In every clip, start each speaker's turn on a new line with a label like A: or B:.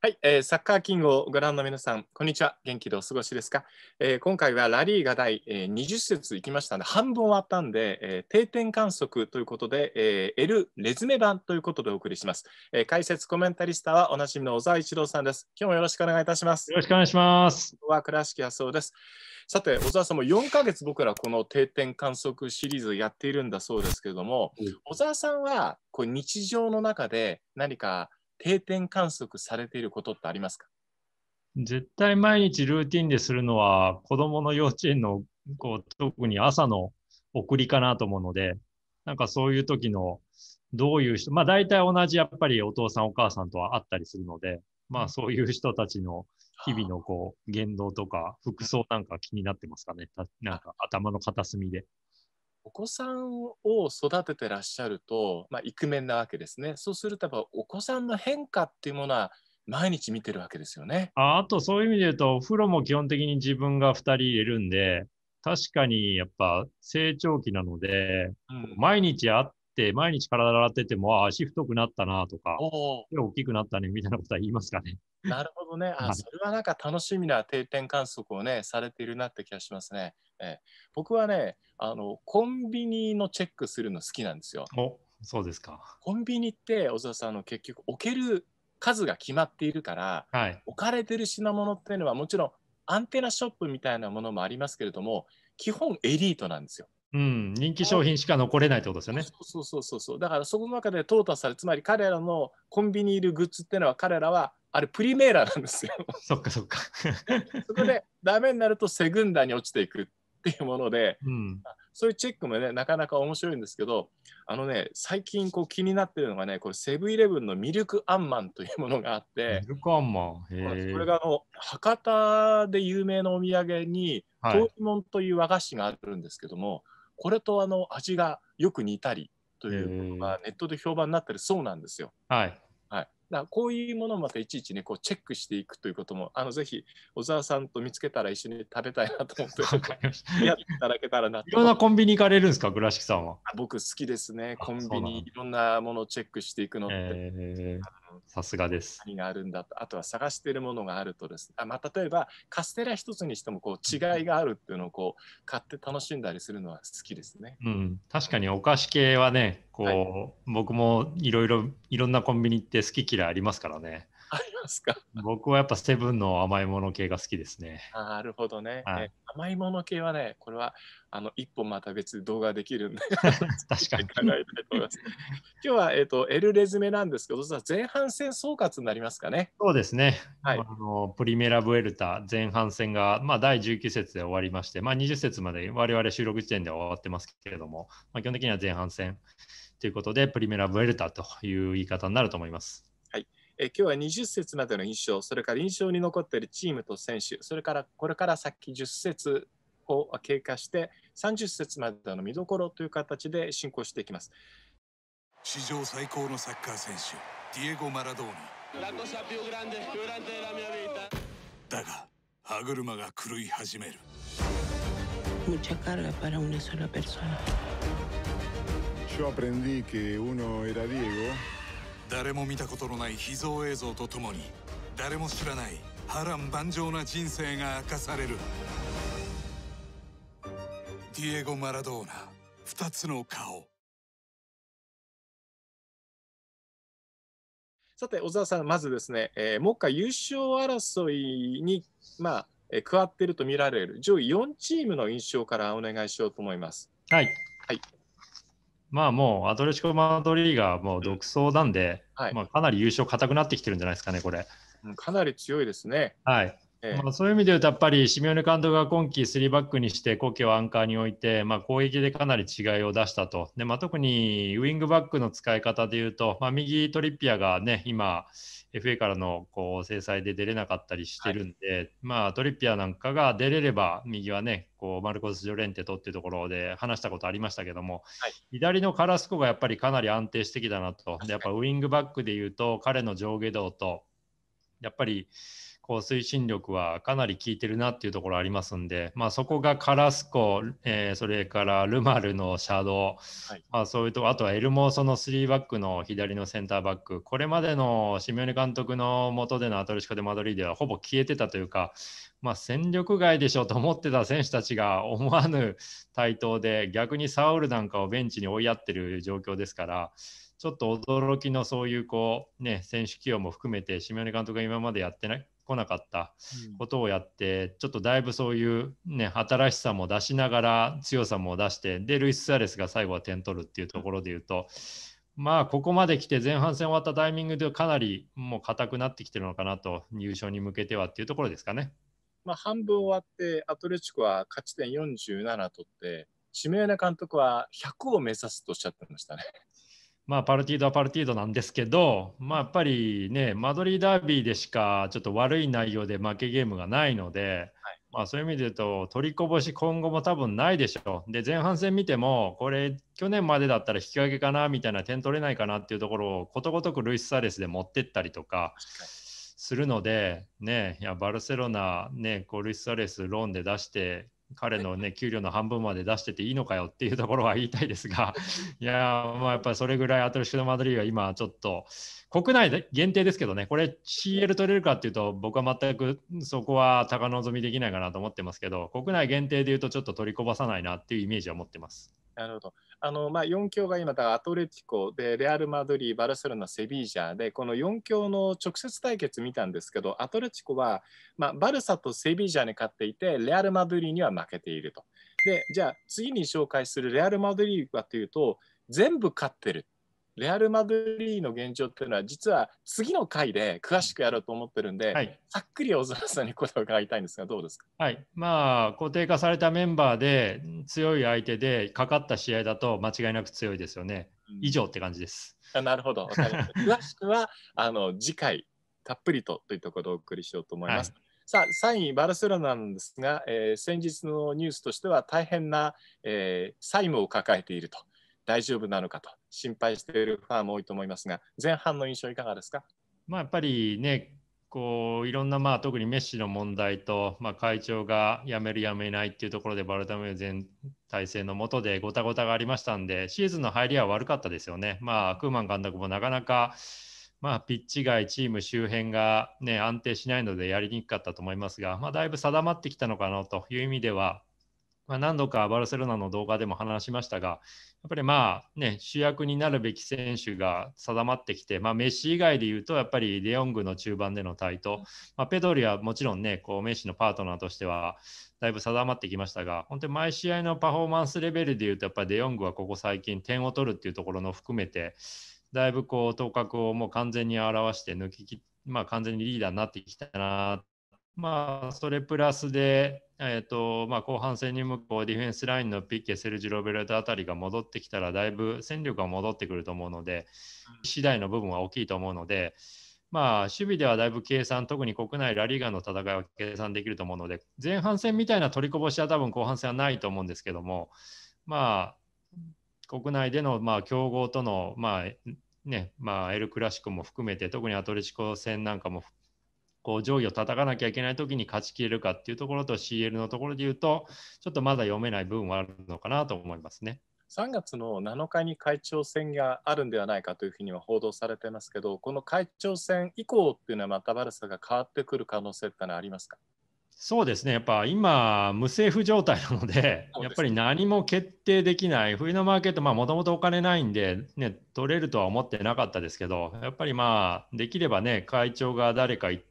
A: はい、えー、サッカーキングをご覧の皆さん、こんにちは。元気でお過ごしですか、えー、今回はラリーが第、えー、20節いきましたので、半分終わったんで、えー、定点観測ということで、えー、L レズメ版ということでお送りします、えー。解説コメンタリスタはおなじみの小沢一郎さんです。今日もよろしくお願いいたします。よろしくお願いします。は倉敷康夫です。さて、小沢さんも4ヶ月僕らこの定点観測シリーズやっているんだそうですけれども、うん、小沢さんはこう日常の中で何か定点観測されていることってありますか
B: 絶対毎日ルーティンでするのは子どもの幼稚園のこう特に朝の送りかなと思うのでなんかそういう時のどういう人まあ大体同じやっぱりお父さんお母さんとは会ったりするのでまあそういう人たちの日々のこう言動とか服装なんか気になってますかねなんか頭の片隅で。
A: お子さんを育ててらっしゃると、まあ、イクメンなわけですね。そうするとやっぱお子さんの変化っていうものは毎日見てるわけですよね。
B: ああとそういう意味で言うとお風呂も基本的に自分が2人いるんで確かにやっぱ成長期なので、うん、毎日会って毎日体洗ってても足太くなったなとか手大きくなったねみたいなことは言いますか
A: ね。なるほどね。あ、それはなんか楽しみな定点観測をねされているなって気がしますね。え、僕はねあのコンビニのチェックするの好きなんですよ。そうですかコンビニって小沢さんの結局置ける数が決まっているから、はい、置かれてる品物っていうのはもちろんアンテナショップみたいなものもありますけれども基本エリートなんですよ。うん、人気商品しか残れないってことですよね。そうそうそうそうだからそこの中で淘汰されつまり彼らのコンビニいるグッズっていうのは彼らはあれプリメーラーなんですよ。そっかそっか。そこでダメになるとセグンダに落ちていくっっていうもので、うん、そういうチェックもねなかなか面白いんですけどあのね最近こう気になってるのがねこれセブンイレブンのミルクアンマンというものがあってミルクアンマンこれがあの博多で有名なお土産に東門、もんという和菓子があるんですけどもこれとあの味がよく似たりということがネットで評判になってるそうなんですよ。はいだこういうものをまたいちいちねこうチェックしていくということもあのぜひ小沢さんと見つけたら一緒に食べたいなと思って やっていただけたらないろんなコ
B: ンビニ行かれるんですか倉敷さんは
A: 僕好きですねコンビニいろんなものをチェックしていくのって。えーさすがです。何があるんだと、あとは探しているものがあるとです、あまあ、例えばカステラ一つにしてもこう違いがあるっていうのをこう買って楽しんだりするのは好きですね。
B: うん、確かにお菓子系はね、こう、はい、僕もいろいろいろんなコンビニって好き嫌いありますからね。
A: ありますか
B: 僕はやっぱセブンの甘いもの系が好きですね。
A: なるほどね、はい、甘いもの系はね、これはあの一本また別動画できるんで 確かに考えたいと思います。今日は、えーと、エ L レズメなんですけど、前半戦総括になりますかね。
B: そうですね。はい、あのプリメラ・ブエルタ前半戦が、まあ、第19節で終わりまして、まあ、20節まで我々収録時点では終わってますけれども、まあ、基本的には前半戦ということで、プリメラ・ブエルタという言い方になると思います。
A: え今日は20節までの印象、それから印象に残っているチームと選手、それからこれから先10節を経過して30節までの見どころという形で進行していきます。史上最高のサッカー選手、ディエゴ・マラドーニ。
B: だが、歯車が狂い始める。
A: Yo aprendí que uno era Diego 誰も見たことのない秘蔵映像とともに
B: 誰も知らない波乱万丈な人生が明かされる
A: ディエゴ・マラドーナ二つの顔さて小沢さんまずですね、えー、目下優勝争いにまあ、えー、加わっていると見られる上位4チームの印象からお願いしようと思います。
B: はい、はいまあもうアトレチコ・マドリーがもう独走なんで、はい、まあ、かなり優勝固くなってきてるんじゃないですかね、これ。
A: かなり強いですね。
B: はい。まあ、そういう意味で言うと、やっぱりシミオネ監督が今季3バックにして、故郷をアンカーに置いて、まあ、攻撃でかなり違いを出したと、でまあ、特にウイングバックの使い方でいうと、まあ、右トリッピアがね、今、FA からのこう制裁で出れなかったりしてるんで、はい、まあ、トリッピアなんかが出れれば、右はね、こうマルコス・ジョレンテとっていうところで話したことありましたけども、はい、左のカラスコがやっぱりかなり安定してきたなと、でやっぱウイングバックでいうと、彼の上下動と、やっぱりこう推進力はかなり効いてるなっていうところありますんで、まあ、そこがカラスコ、えー、それからルマルのシャドウ、はい、まあ、そういうとあとはエルモーソの3バックの左のセンターバックこれまでのシミュレ監督の下でのアトレシコ・デ・マドリーではほぼ消えてたというか、まあ、戦力外でしょと思ってた選手たちが思わぬ台頭で逆にサウルなんかをベンチに追いやってる状況ですから。ちょっと驚きのそういうこう、ね、選手起用も含めて、シミュレ監督が今までやってないこなかったことをやって、ちょっとだいぶそういうね新しさも出しながら強さも出してでルイス・スアレスが最後は点取るっていうところで言うと。まあここまで来て前半戦終わったタイミングでかなりもう硬くなってきてるのかなと優勝に向けてはっていうところですかね。
A: まあ、半分終わってアトレチコは勝ち点47取ってシメー監督は100を目指すとおっしゃってましたね。
B: まあ、パルティードはパルティードなんですけど、まあ、やっぱりね、マドリーダービーでしかちょっと悪い内容で負けゲームがないので、はい、まあ、そういう意味で言うと、取りこぼし、今後も多分ないでしょう。で、前半戦見ても、これ、去年までだったら引き分けかなみたいな点取れないかなっていうところを、ことごとくルイス・サレスで持ってったりとか。するので、ね、いやバルセロナ、ね、こうルイス・サレスローンで出して彼のね給料の半分まで出してていいのかよっていうところは言いたいですが いやまあやっぱりそれぐらいアトリシド・マドリーは今ちょっと国内で限定ですけどねこれ CL 取れるかっていうと僕は全くそこは高望みできないかなと思ってますけど国内限定でいうとちょっと取りこぼさないなっていうイメージは持ってます。
A: なるほど。あのまあ、4強が今、アトレティコで、レアル・マドリー、バルセロナ、セビージャで、この4強の直接対決見たんですけど、アトレティコは、まあ、バルサとセビージャに勝っていて、レアル・マドリーには負けていると。で、じゃあ次に紹介するレアル・マドリーはというと、全部勝ってるレアル・マドリーの現状っていうのは実は次の回で詳しくやろうと思ってるんで、はい、さっくり小空さんにことを伺いたいんですがどうですか、
B: はいまあ、固定化されたメンバーで強い相手でかかった試合だと間違いなく強いですよね。以上っ
A: て感じです。うん、なるほど。詳しくはあの次回たっぷりとというところでお送りしようと思います。はいさあ3位、バルセロナなんですが、えー、先日のニュースとしては大変な、えー、債務を抱えていると、大丈夫なのかと心配しているファンも多いと思いますが、前半の印象いかがですか。まあ、やっぱりね、
B: こういろんな、まあ、特にメッシの問題と、まあ、会長が辞める、辞めないっていうところで、バルタメ全体制の下でごたごたがありましたんで、シーズンの入りは悪かったですよね。まあ、クーマン監督もなかなか、まあ、ピッチ外、チーム周辺が、ね、安定しないのでやりにくかったと思いますが、まあ、だいぶ定まってきたのかなという意味では、まあ、何度かバルセロナの動画でも話しましたが、やっぱりまあね、主役になるべき選手が定まってきて、まあ、メッシ以外で言うと、やっぱりデヨングの中盤での対等、まあ、ペドリはもちろんね、こうメッシのパートナーとしてはだいぶ定まってきましたが、本当に毎試合のパフォーマンスレベルで言うと、やっぱりデヨングはここ最近点を取るっていうところも含めて、だいぶこう頭角をもう完全に表して抜きまあ、完全にリーダーになってきたなっまあ、それプラスで、えーとまあ、後半戦に向こうディフェンスラインのピッケ、セルジ・ロベルトあたりが戻ってきたら、だいぶ戦力が戻ってくると思うので、次第の部分は大きいと思うので、まあ、守備ではだいぶ計算、特に国内ラリーガンの戦いは計算できると思うので、前半戦みたいな取りこぼしは多分後半戦はないと思うんですけども、まあ、国内での、まあ、強豪との、まあねまあ、エル・クラシックも含めて、特にアトレチコ戦なんかも含めてこう上位を叩かなきゃいけない時に勝ちきれるかっていうところと CL のところで言うとちょっとまだ読めない部分はあるのかなと思いますね。
A: 3月の7日に会長選があるんではないかというふうには報道されてますけど、この会長選以降っていうのは、またバルサが変わってくる可能性ってのはありますか
B: そうですね、やっぱ今、無政府状態なので、やっぱり何も決定できない、冬のマーケット、もともとお金ないんで、ね、取れるとは思ってなかったですけど、やっぱりまあ、できればね、会長が誰か決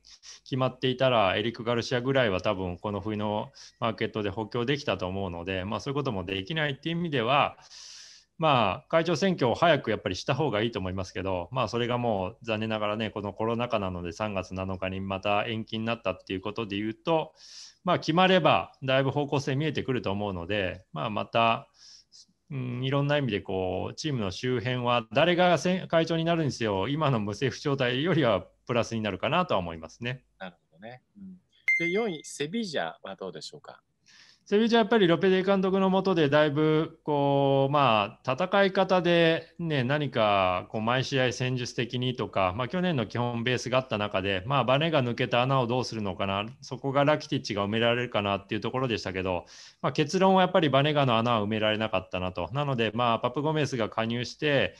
B: まっていたら、エリック・ガルシアぐらいは多分、この冬のマーケットで補強できたと思うので、まあ、そういうこともできないっていう意味では、まあ、会長選挙を早くやっぱりした方がいいと思いますけど、まあ、それがもう残念ながらね、このコロナ禍なので、3月7日にまた延期になったっていうことで言うと、まあ、決まればだいぶ方向性見えてくると思うので、まあ、また、うん、いろんな意味でこうチームの周辺は誰が会長になるんですよ今の無政府状態よりはプラスになるかなとは思いますね。
A: なるほどね、うん、で4位セビジャはどうでしょうか
B: セビージャやっぱりロペデ監督のもとでだいぶこう、まあ、戦い方で、ね、何かこう毎試合戦術的にとか、まあ、去年の基本ベースがあった中で、まあ、バネが抜けた穴をどうするのかなそこがラキティッチが埋められるかなっていうところでしたけど、まあ、結論はやっぱりバネガの穴は埋められなかったなとなので、まあ、パプ・ゴメスが加入して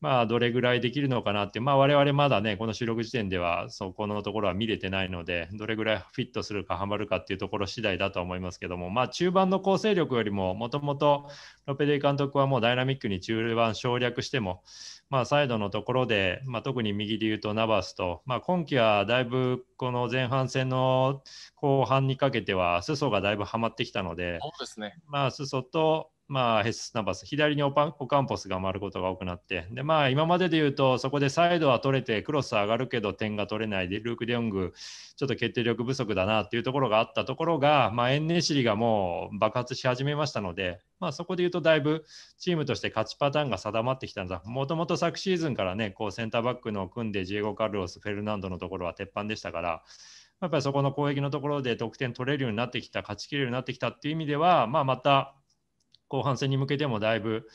B: まあ、どれぐらいできるのかなって、まあ、我々まだね、この収録時点では、そこのところは見れてないので、どれぐらいフィットするか、はまるかっていうところ次第だと思いますけども、まあ、中盤の構成力よりも、もともとロペデ監督はもうダイナミックに中盤省略しても、まあ、サイドのところで、まあ、特に右で言うとナバスと、まあ、今季はだいぶこの前半戦の後半にかけては、裾がだいぶはまってきたので、そうですねまあ、裾と、まあ、ヘスナバス、左にオカンポスが回ることが多くなって、でまあ、今までで言うと、そこでサイドは取れて、クロス上がるけど点が取れないで、ルーク・デヨング、ちょっと決定力不足だなっていうところがあったところが、まあ、エンネシリがもう爆発し始めましたので、まあ、そこで言うと、だいぶチームとして勝ちパターンが定まってきたんだ、もともと昨シーズンからね、こうセンターバックの組んで、ジエゴ・カルロス、フェルナンドのところは鉄板でしたから、やっぱりそこの攻撃のところで得点取れるようになってきた、勝ちきれるようになってきたっていう意味では、まあ、また、後半戦に向けてもだいぶ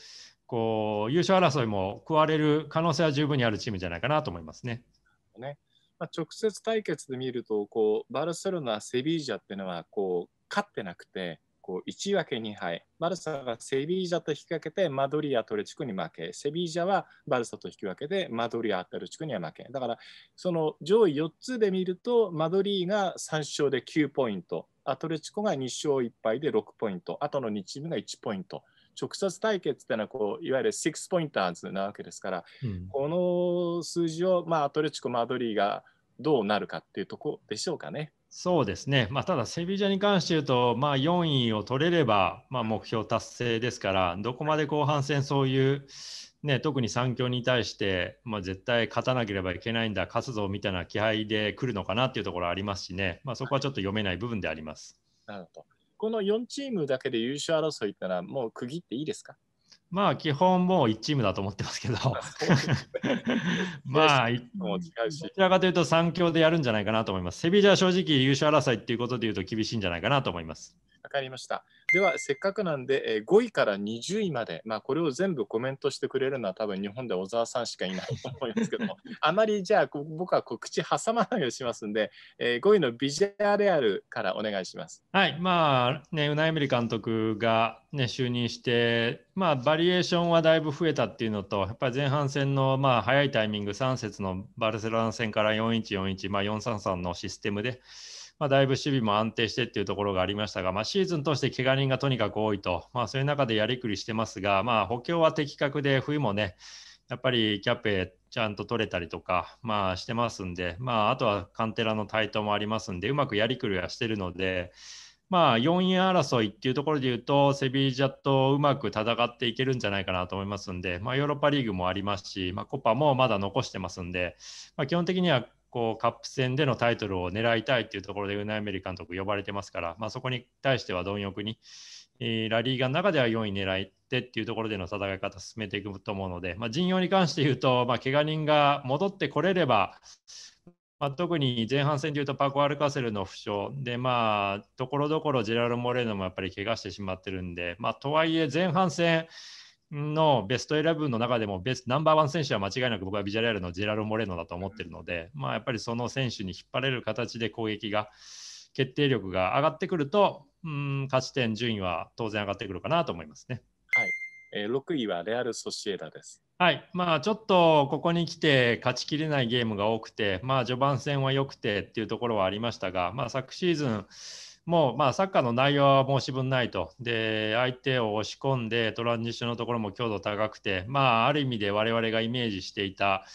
B: こう優勝争いも食われる可能性は十分にあるチームじゃないかなと思いますね。
A: ねまあ、直接対決で見るとこうバルセロナ、セビージャっていうのはこう勝ってなくてこう1分け2敗バルサがセビージャと引き分けてマドリア・トレチクに負けセビージャはバルサと引き分けてマドリア・トレチクには負けだからその上位4つで見るとマドリーが3勝で9ポイントアトレチコが2勝1敗で6ポイント、あとの2チームが1ポイント。直接対決っていうのはこういわゆる6ポインターズなわけですから、うん、この数字を、まあ、アトレチコ・マドリーがどうなるかっていうとこでしょうかね。
B: そうですね、まあ、ただセビージャに関して言うと、まあ、4位を取れれば、まあ、目標達成ですから、どこまで後半戦そういうね、特に三強に対して、まあ、絶対勝たなければいけないんだ、勝つぞみたいな気配で来るのかなっていうところありますしね、まあ、そこはちょっと読めない部分であります。
A: なるほどこの4チームだけで優勝争いったら、もう区切っていいですか
B: まあ、基本もう1チームだと思ってますけど、まあ、どちらかというと3強でやるんじゃないかなと思います。セビージャは正直優勝争いっていうことでいうと厳しいんじゃないかなと思います。
A: わかりました。では、せっかくなんで、えー、5位から20位まで、まあ、これを全部コメントしてくれるのは多分日本で小沢さんしかいないと思いますけども、あまりじゃあ僕は口挟まないようにしますんで、えー、5位のビジャレアルからお願いします。
B: はい、まあね、うなエみリ監督が、ね、就任して、まあ、バリエーションはだいぶ増えたっていうのと、やっぱり前半戦の、まあ、早いタイミング、3節のバルセロナ戦から4-1、4-1、まあ、4-3-3のシステムで、まあ、だいぶ守備も安定してっていうところがありましたが、まあ、シーズン通して怪我人がとにかく多いと、まあ、そういう中でやりくりしてますが、まあ、補強は的確で、冬もね、やっぱりキャペちゃんと取れたりとか、まあ、してますんで、まあ、あとはカンテラの台頭もありますんで、うまくやりくりはしてるので、まあ、4位争いっていうところで言うと、セビージャとうまく戦っていけるんじゃないかなと思いますんで、まあ、ヨーロッパリーグもありますし、まあ、コパもまだ残してますんで、まあ、基本的にはこうカップ戦でのタイトルを狙いたいっていうところでウナイメリ監督呼ばれてますから、まあ、そこに対しては貪欲に、えー、ラリーガの中では4位狙ってっていうところでの戦い方進めていくと思うので、まあ、陣容に関して言うと、まあ、怪我人が戻ってこれれば、まあ、特に前半戦でいうとパコ・アルカセルの負傷で、まあ、ところどころジェラル・モレーノもやっぱり怪我してしまってるんで、まあ、とはいえ前半戦、のベストイレブンの中でもベスナンバーワン選手は間違いなく僕はビジャレアルのジェラル・モレノだと思ってるので、まあ、やっぱりその選手に引っ張れる形で攻撃が決定力が上がってくるとうん勝ち点順位は当然上がってくるかなと思いますね。
A: はいえー、6位はレアル・ソシエダです。
B: はいまあ、ちょっとここに来て勝ちきれないゲームが多くて、まあ、序盤戦は良くてっていうところはありましたが、まあ、昨シーズンもうまあサッカーの内容は申し分ないと、で相手を押し込んで、トランジッションのところも強度高くて、まあ、ある意味で我々がイメージしていた、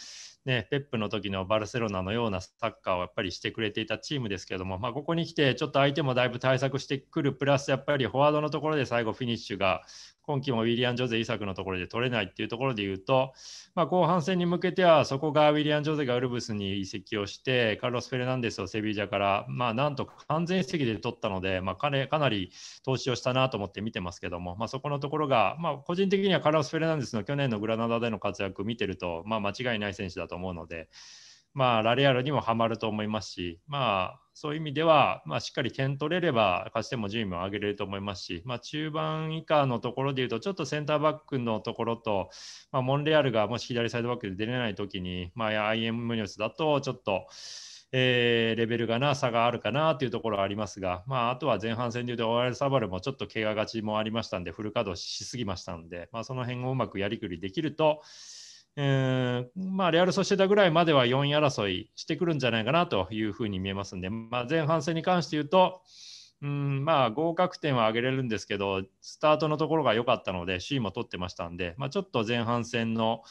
B: ね、ペップの時のバルセロナのようなサッカーをやっぱりしてくれていたチームですけども、まあ、ここに来て、ちょっと相手もだいぶ対策してくる、プラスやっぱりフォワードのところで最後、フィニッシュが今季もウィリアン・ジョゼ、イサクのところで取れないっていうところで言うと、まあ、後半戦に向けては、そこがウィリアン・ジョゼがウルブスに移籍をして、カルロス・フェルナンデスをセビージャから、まあ、なんと完全移籍で取ったので、まあ、かかなり投資をしたなと思って見てますけども、まあ、そこのところが、まあ、個人的にはカルロス・フェルナンデスの去年のグラナダでの活躍を見てると、まあ、間違いない選手だと思うので、まあ、ラレアルにもはまると思いますし、まあ、そういう意味では、まあ、しっかり点取れれば勝ち点も順位も上げれると思いますし、まあ、中盤以下のところでいうとちょっとセンターバックのところと、まあ、モンレアルがもし左サイドバックで出れない時に、まあ、IM ムニョスだとちょっと。えー、レベルがな差があるかなというところはありますが、まあ、あとは前半戦でいうと o ル・サバルもちょっと怪我がちもありましたんでフル稼働しすぎましたんで、まあ、その辺をうまくやりくりできると、えー、まあ、レアル・ソシエダぐらいまでは4位争いしてくるんじゃないかなというふうに見えますんで、まあ、前半戦に関して言うと、うんまあ、合格点は上げれるんですけど、スタートのところが良かったので、首位も取ってましたんで、まあ、ちょっと前半戦の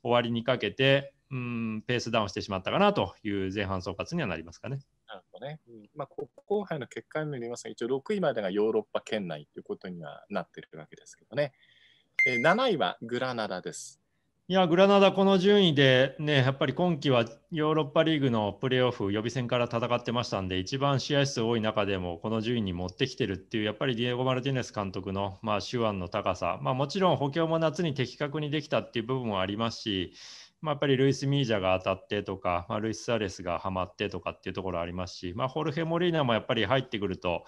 B: 終わりにかけて、うん、ペースダウンしてしまったかなという前半総括にはなりますかね。
A: なるほどね。まあ、後輩の結果になりますが、一応6位までがヨーロッパ圏内ということにはなってるわけですけどね。えー、7位はグラナダです。
B: いや、グラナダ、この順位で、ね、やっぱり今季はヨーロッパリーグのプレーオフ、予備戦から戦ってましたんで、一番試合数多い中でも、この順位に持ってきてるっていう、やっぱりディエゴ・マルティネス監督の、まあ、手腕の高さ、まあ、もちろん補強も夏に的確にできたっていう部分はありますし、まあ、やっぱりルイス・ミージャが当たってとか、まあ、ルイス・サレスがはまってとかっていうところありますし、まあ、ホルヘ・モリーナもやっぱり入ってくると、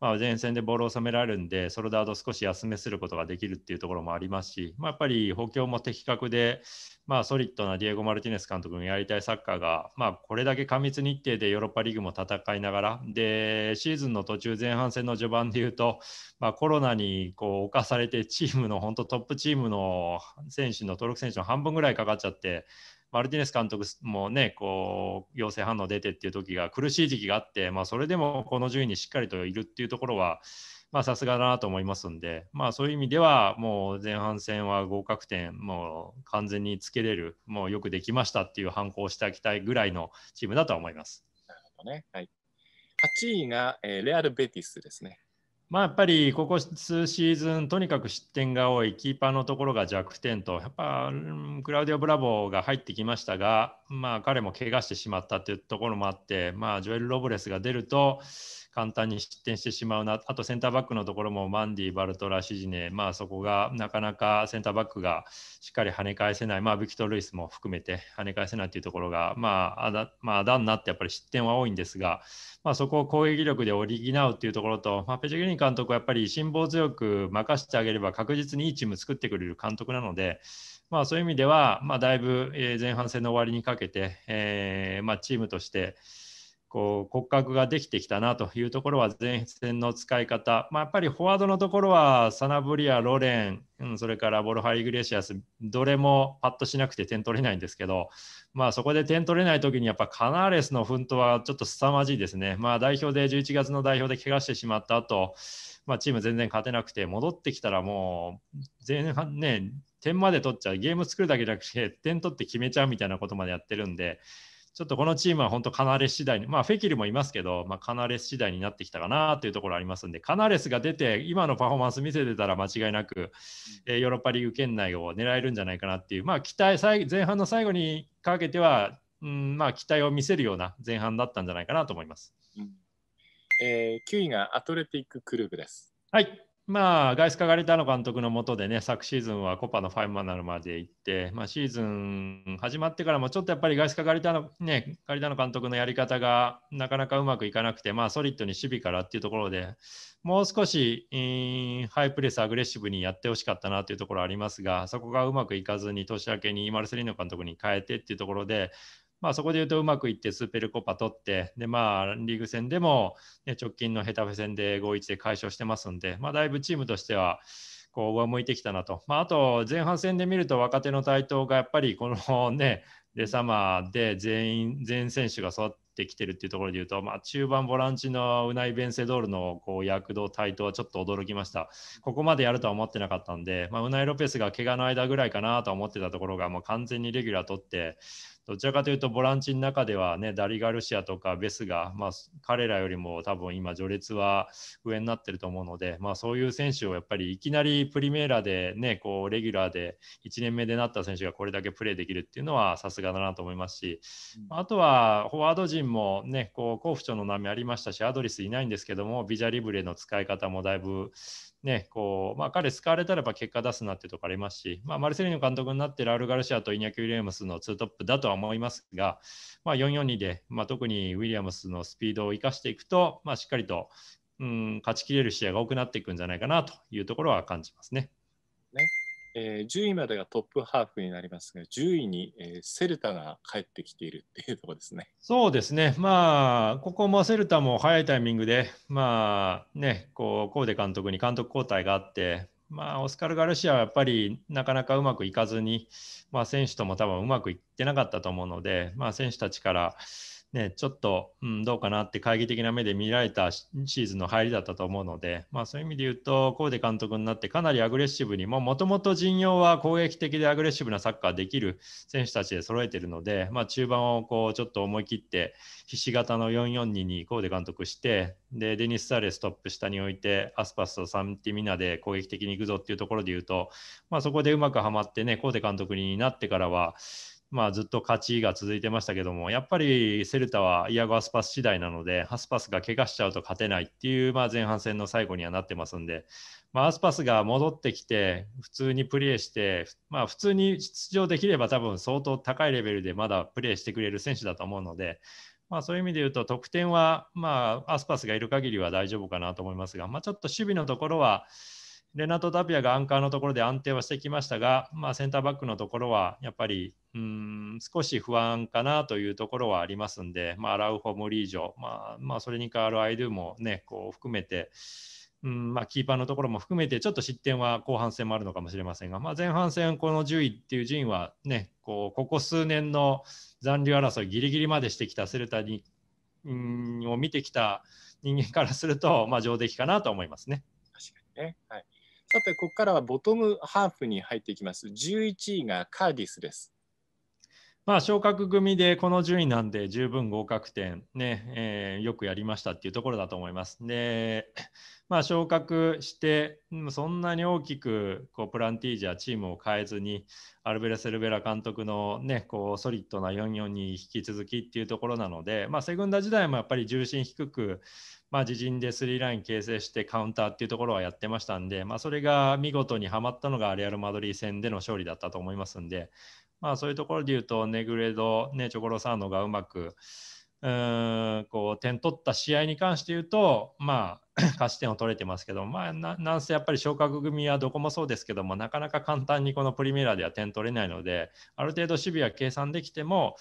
B: まあ、前線でボールを収められるんで、ソルダード少し休めすることができるっていうところもありますし、まあ、やっぱり補強も的確で、まあ、ソリッドなディエゴ・マルティネス監督のやりたいサッカーが、まあ、これだけ過密日程でヨーロッパリーグも戦いながら、でシーズンの途中、前半戦の序盤でいうと、まあ、コロナにこう侵されて、チームの本当、トップチームの選手の登録選手の半分ぐらいかかっちゃって、マルティネス監督もね、こう、陽性反応出てっていう時が苦しい時期があって、まあ、それでもこの順位にしっかりといるっていうところは、まあ、さすがだなと思いますんで、まあ、そういう意味では、もう前半戦は合格点、もう完全につけれる、もうよくできましたっていう反抗してあげたいぐらいのチームだと思います。なるほどね。はい。
A: 8位が、えー、レアル・ベティスですね。
B: まあ、やっぱりここ数シーズン、とにかく失点が多い、キーパーのところが弱点と、やっぱクラウディオ・ブラボーが入ってきましたが、まあ、彼も怪我してしまったというところもあって、まあ、ジョエル・ロブレスが出ると、簡単に失点してしまうな、あとセンターバックのところもマンディ、バルトラ、シジネ、まあ、そこがなかなかセンターバックがしっかり跳ね返せない、まあ、ビクトルイスも含めて跳ね返せないというところが、まあ、あだ、まあ、だになってやっぱり失点は多いんですが、まあ、そこを攻撃力で補うっていうところと、まあ、ペチグリーニ監督はやっぱり辛抱強く任せてあげれば確実にいいチーム作ってくれる監督なので、まあ、そういう意味では、まあ、だいぶ前半戦の終わりにかけて、えーまあ、チームとして、こう骨格ができてきたなというところは前線の使い方、まあ、やっぱりフォワードのところはサナブリア、ロレン、うん、それからボルハイ・グレシアスどれもパッとしなくて点取れないんですけど、まあ、そこで点取れない時にやっぱカナーレスの奮闘はちょっと凄まじいですね、まあ、代表で11月の代表で怪我してしまった後、まあチーム全然勝てなくて戻ってきたらもう前半ね点まで取っちゃうゲーム作るだけじゃなくて点取って決めちゃうみたいなことまでやってるんで。ちょっとこのチームは本当カナレス次第に、まあ、フェキルもいますけど、まあ、カナレス次第になってきたかなというところありますんで、カナレスが出て、今のパフォーマンス見せてたら間違いなく、えヨーロッパリーグ圏内を狙えるんじゃないかなっていう、まあ、期待前半の最後にかけては、うんまあ、期待を見せるような前半だったんじゃないかなと思います。
A: うん、えー、9位がアトレティック・クルーブです。
B: はいまあ、ガイスカ・ガリタノ監督のもとでね、昨シーズンはコパのファイマナルまで行って、まあ、シーズン始まってからもちょっとやっぱりガイスカ・ガリタノ、ね、ガリタノ監督のやり方がなかなかうまくいかなくて、まあ、ソリッドに守備からっていうところで、もう少し、えー、ハイプレス、アグレッシブにやってほしかったなというところありますが、そこがうまくいかずに年明けにマルセリーノ監督に変えてっていうところで、まあ、そこで言うとうまくいってスーペルコパ取ってで、まあ、リーグ戦でも、ね、直近のヘタフェ戦で5-1で解消してますんで、まあ、だいぶチームとしてはこう上向いてきたなと、まあ、あと前半戦で見ると若手の台頭がやっぱりこの ねレサマーで全員全選手が育ってきてるっていうところでいうと、まあ、中盤ボランチのウナイ・ベンセドールのこう躍動台頭はちょっと驚きましたここまでやるとは思ってなかったんで、まあ、ウナイ・ロペスが怪我の間ぐらいかなと思ってたところがもう完全にレギュラー取ってどちらかというとボランチの中ではねダリ・ガルシアとかベスが、まあ、彼らよりも多分今序列は上になってると思うので、まあ、そういう選手をやっぱりいきなりプリメーラで、ね、こうレギュラーで1年目でなった選手がこれだけプレーできるっていうのはさすがだなと思いますし、あとはフォワード陣も、ね、こう甲府町の波ありましたしアドリスいないんですけどもビジャリブレの使い方もだいぶね、こう、まあ、彼使われたらば結果出すなってとこありますし、まあ、マルセリーノ監督になってラウル・ガルシアとイニャキ・ウィリアムスの2トップだとは思いますが、まあ、442で、まあ、特にウィリアムスのスピードを生かしていくと、まあ、しっかりと、うん、勝ちきれる試合が多くなっていくんじゃないかなというところは感じますね。
A: ねえー、10位までがトップハーフになりますが、10位に、えー、セルタが帰ってきているっていうとこですね。
B: そうですね、まあ、ここもセルタも早いタイミングで、まあね、こうコーデ監督に監督交代があって、まあ、オスカル・ガルシアはやっぱりなかなかうまくいかずに、まあ、選手とも多分うまくいってなかったと思うので、まあ、選手たちから、ね、ちょっと、うん、どうかなって懐疑的な目で見られたシーズンの入りだったと思うので、まあ、そういう意味で言うと、コーデ監督になってかなりアグレッシブに、もともと陣容は攻撃的でアグレッシブなサッカーできる選手たちで揃えているので、まあ、中盤をこうちょっと思い切って、ひし形の442にコーデ監督して、でデニス・サレストップ下に置いて、アスパスとサンティミナで攻撃的に行くぞっていうところで言うと、まあ、そこでうまくはまってね、コーデ監督になってからは、まあ、ずっと勝ちが続いてましたけども、やっぱりセルタはイアゴ・アスパス次第なので、アスパスが怪我しちゃうと勝てないっていう、まあ、前半戦の最後にはなってますんで、まあ、アスパスが戻ってきて、普通にプレーして、まあ、普通に出場できれば、多分相当高いレベルでまだプレーしてくれる選手だと思うので、まあ、そういう意味で言うと、得点は、まあ、アスパスがいる限りは大丈夫かなと思いますが、まあ、ちょっと守備のところは、レナト・タピアがアンカーのところで安定はしてきましたが、まあ、センターバックのところはやっぱりうん少し不安かなというところはありますんで、まあ、ラウホ・モリージョ、まあまあ、それに代わるアイドゥも、ね、こう含めて、うんまあ、キーパーのところも含めて、ちょっと失点は後半戦もあるのかもしれませんが、まあ、前半戦、この10位っていう順位は、ね、こうここ数年の残留争い、ぎりぎりまでしてきたセルタに、うん、を見てきた人間からすると、まあ、上出来かなと思いますね。
A: 確かにね、はい、さて、ここからはボトムハーフに入っていきます。11位がカーディスです。
B: まあ、昇格組でこの順位なんで十分合格点ね、えー、よくやりましたっていうところだと思います。で、まあ、昇格してそんなに大きくこうプランティージャチームを変えずにアルベレセルベラ監督の、ね、こうソリッドな44に引き続きっていうところなので、まあ、セグンダ時代もやっぱり重心低く、まあ、自陣でスリーライン形成してカウンターっていうところはやってましたんで、まあ、それが見事にはまったのがレアル・マドリー戦での勝利だったと思いますんで、まあ、そういうところで言うとネグレド、ね、チョコロサーノがうまくうんこう点取った試合に関して言うと、まあ、勝ち点を取れてますけど、まあな、なんせやっぱり昇格組はどこもそうですけどもなかなか簡単にこのプリミラでは点取れないのである程度守備は計算できても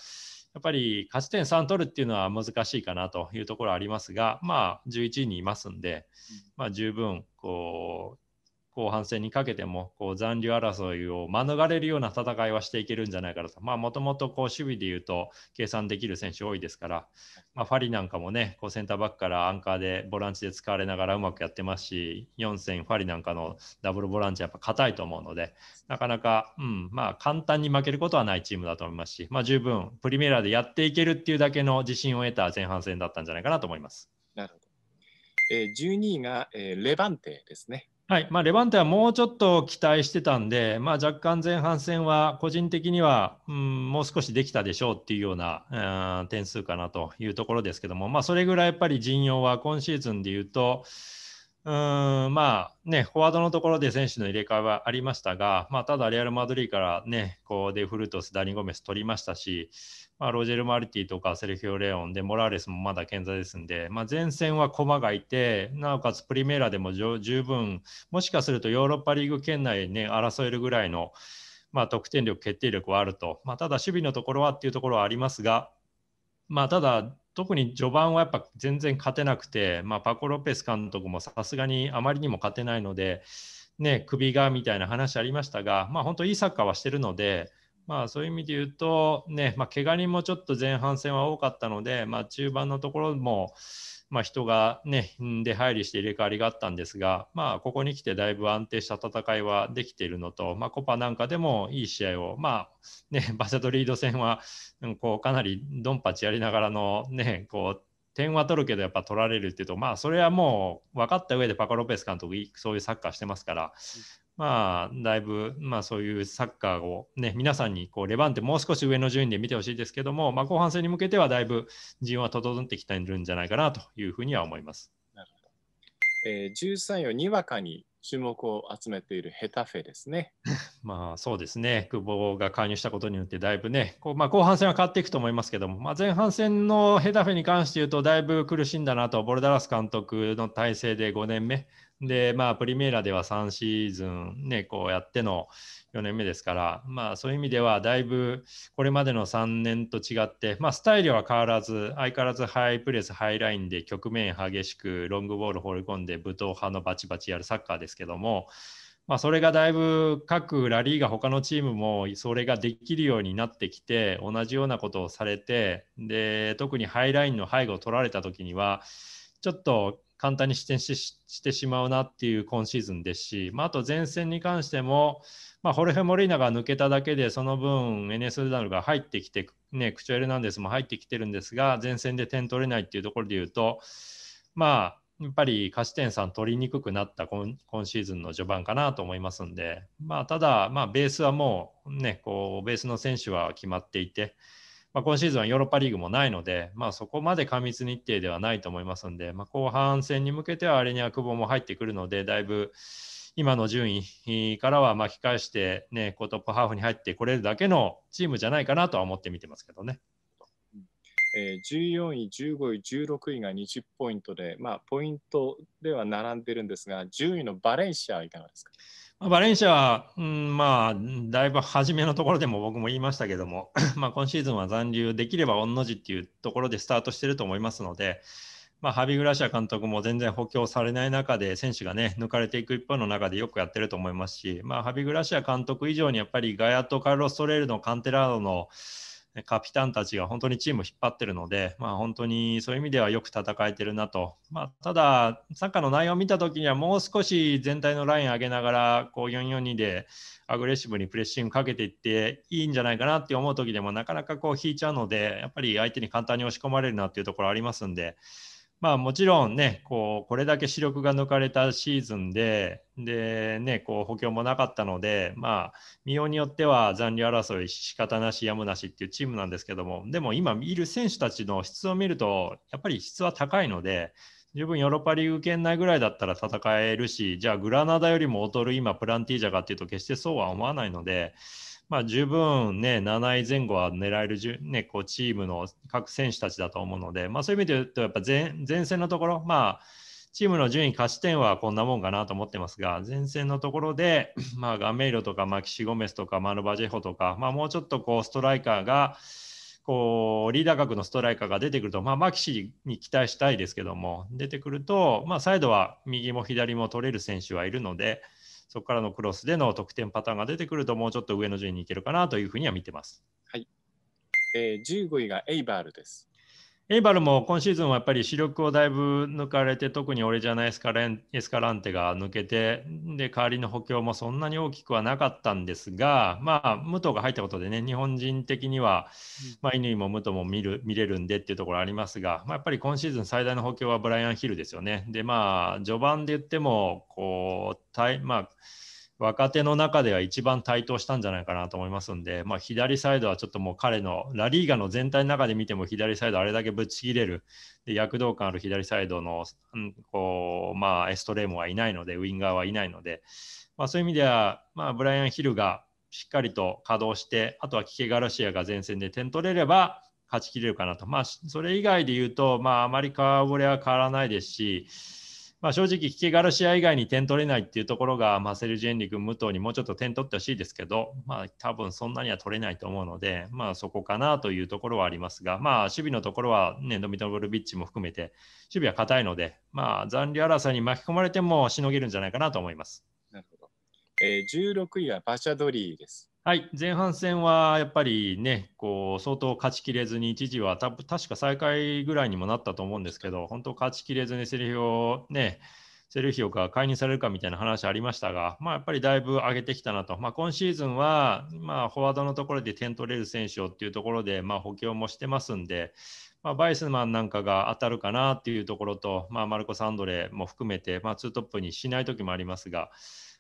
B: やっぱり勝ち点3取るっていうのは難しいかなというところありますが、まあ、11位にいますんで、まあ、十分こう後半戦にかけてもこう残留争いを免れるような戦いはしていけるんじゃないかと、もともと守備でいうと計算できる選手多いですから、まあ、ファリなんかもね、こうセンターバックからアンカーでボランチで使われながらうまくやってますし、4戦ファリなんかのダブルボランチはやっぱ硬いと思うので、なかなか、うんまあ、簡単に負けることはないチームだと思いますし、まあ、十分プリメラでやっていけるっていうだけの自信を得た前半戦だったんじゃないかなと思いま
A: す。なるほどえー、12位が、えー、レバンテですね。
B: はい、まあ、レバンテはもうちょっと期待してたんで、まあ、若干前半戦は個人的には、うん、もう少しできたでしょうっていうような、うん、点数かなというところですけども、まあ、それぐらいやっぱり陣容は今シーズンでいうと、うんまあね、フォワードのところで選手の入れ替えはありましたが、まあ、ただレアル・マドリーから、ね、こうデフルトス、ダニ・ゴメス取りましたし、まあ、ロジェル・マルティとかセルフィオ・レオンでモラーレスもまだ健在ですんで、まあ、前線は駒がいてなおかつプリメーラでも十分もしかするとヨーロッパリーグ圏内ね争えるぐらいの、まあ、得点力決定力はあると、まあ、ただ守備のところはっていうところはありますが、まあ、ただ特に序盤はやっぱ全然勝てなくて、まあ、パコ・ロペス監督もさすがにあまりにも勝てないので、ね、首がみたいな話ありましたが、まあ、本当いいサッカーはしてるので。まあ、そういう意味で言うと、ね、まあ、怪我人もちょっと前半戦は多かったので、まあ、中盤のところも、まあ、人が、ね、出入りして入れ替わりがあったんですが、まあ、ここに来てだいぶ安定した戦いはできているのと、まあ、コパなんかでもいい試合を、まあね、バセトリード戦はこうかなりドンパチやりながらの、ね、こう点は取るけどやっぱ取られるっていうと、まあ、それはもう分かった上でパカ・ロペス監督、そういうサッカーしてますから、まあ、だいぶ、まあ、そういうサッカーを、ね、皆さんにこうレバンテ、もう少し上の順位で見てほしいですけども、まあ、後半戦に向けてはだいぶ順は整ってきてるんじゃないかなというふうには思います。
A: えー、13位をにわかに注目を
B: 集めているヘタフェですね。まあそうですね、久保が加入したことによって、だいぶね、こうまあ、後半戦は変わっていくと思いますけども、まあ、前半戦のヘタフェに関して言うと、だいぶ苦しんだなと、ボルダラス監督の体制で5年目、で、まあ、プリメーラでは3シーズン、ね、こうやっての4年目ですから、まあ、そういう意味では、だいぶこれまでの3年と違って、まあ、スタイルは変わらず、相変わらずハイプレス、ハイラインで局面激しく、ロングボール放り込んで、武闘派のバチバチやるサッカーですけども、まあ、それがだいぶ各ラリーが他のチームもそれができるようになってきて同じようなことをされてで特にハイラインの背後を取られた時にはちょっと簡単に失点してしまうなっていう今シーズンですし、まあ、あと前線に関しても、まあ、ホルフェ・モリーナが抜けただけで、その分、エネス・ルダルが入ってきて、ね、クチュエルナンデスも入ってきてるんですが、前線で点取れないっていうところでいうと、まあ、やっぱり勝ち点3取りにくくなった今シーズンの序盤かなと思いますんで、まあ、ただ、ベースはもう、ね、こうベースの選手は決まっていて、まあ、今シーズンはヨーロッパリーグもないので、まあ、そこまで過密日程ではないと思いますので、まあ、後半戦に向けてはあれには久保も入ってくるので、だいぶ今の順位からは巻き返して、ね、トップハーフに入ってこれるだけのチームじゃないかなとは思って見てますけどね。
A: え14位、15位、16位が20ポイントで、まあ、ポイントでは並んでるんですが、10位のバレンシアはいかがですか。
B: バレンシアは、うん、まあ、だいぶ初めのところでも僕も言いましたけども、まあ、今シーズンは残留できれば御の字っていうところでスタートしてると思いますので、まあ、ハビグラシア監督も全然補強されない中で、選手がね、抜かれていく一方の中でよくやってると思いますし、まあ、ハビグラシア監督以上にやっぱりガヤとカルロス・トレールのカンテラードの、カピタンたちが本当にチームを引っ張ってるので、まあ、本当にそういう意味ではよく戦えてるなと、まあ、ただ、サッカーの内容を見たときには、もう少し全体のライン上げながら、こう442でアグレッシブにプレッシングかけていっていいんじゃないかなって思うときでも、なかなかこう引いちゃうので、やっぱり相手に簡単に押し込まれるなっていうところありますんで。まあもちろんね、こう、これだけ視力が抜かれたシーズンで、でね、こう補強もなかったので、まあ、見ようによっては残留争い仕方なし、やむなしっていうチームなんですけども、でも今いる選手たちの質を見ると、やっぱり質は高いので、十分ヨーロッパリーグ圏内ぐらいだったら戦えるし、じゃあグラナダよりも劣る今、プランティージャかっていうと、決してそうは思わないので、まあ、十分、ね、7位前後は狙える、ね、こうチームの各選手たちだと思うので、まあ、そういう意味で言うとやっぱ前前線のところ、まあ、チームの順位勝ち点はこんなもんかなと思ってますが前線のところで、まあ、ガメイロとか、まキシゴメスとかマルバジェホとか、まあ、もうちょっとこうストライカーが。こうリーダー格のストライカーが出てくると、まあ、マキシに期待したいですけども出てくると、まあ、サイドは右も左も取れる選手はいるので、そこからのクロスでの得点パターンが出てくると、もうちょっと上の順位に行けるかなというふうには見てます。
A: はい、えー、15位がエイバールです。
B: エイバルも今シーズンはやっぱり主力をだいぶ抜かれて、特に俺じゃないエスカレンエスカランテが抜けて、で、代わりの補強もそんなに大きくはなかったんですが、まあ、武藤が入ったことでね、日本人的には、まあ、乾も武藤も見る見れるんでっていうところありますが、まあ、やっぱり今シーズン最大の補強はブライアン・ヒルですよね。で、まあ、序盤で言っても、こう、まあ、若手の中では一番台頭したんじゃないかなと思いますんで、まあ、左サイドはちょっともう彼のラリーガの全体の中で見ても左サイドあれだけぶっちぎれるで躍動感ある左サイドの、うん、こうまあ、エストレームはいないのでウィンガーはいないので、まあ、そういう意味では、まあ、ブライアン・ヒルがしっかりと稼働してあとはキケ・ガルシアが前線で点取れれば勝ちきれるかなと、まあ、それ以外で言うと、まあ、あまり顔ぶれは変わらないですしまあ、正直、引きガルシア以外に点取れないっていうところが、まあ、セルジェンリ君、武藤にもうちょっと点取ってほしいですけど、まあ、多分そんなには取れないと思うので、まあ、そこかなというところはありますが、まあ、守備のところは、ね、ドミトブルビッチも含めて、守備は硬いので、まあ、残留争いに巻き込まれてもしのげるんじゃないかなと思います。なるほ
A: どえー、16位はバシャドリーです。
B: はい、前半戦はやっぱりね、こう相当勝ちきれずに、一時はた確か最下位ぐらいにもなったと思うんですけど、本当、勝ちきれずにセルヒオ、ね、セルヒオが解任されるかみたいな話ありましたが、まあ、やっぱりだいぶ上げてきたなと、まあ、今シーズンは、まあ、フォワードのところで点取れる選手をっていうところで、まあ、補強もしてますんで、まあ、バイスマンなんかが当たるかなっていうところと、まあ、マルコ・サンドレも含めて、まあ、ートップにしない時もありますが。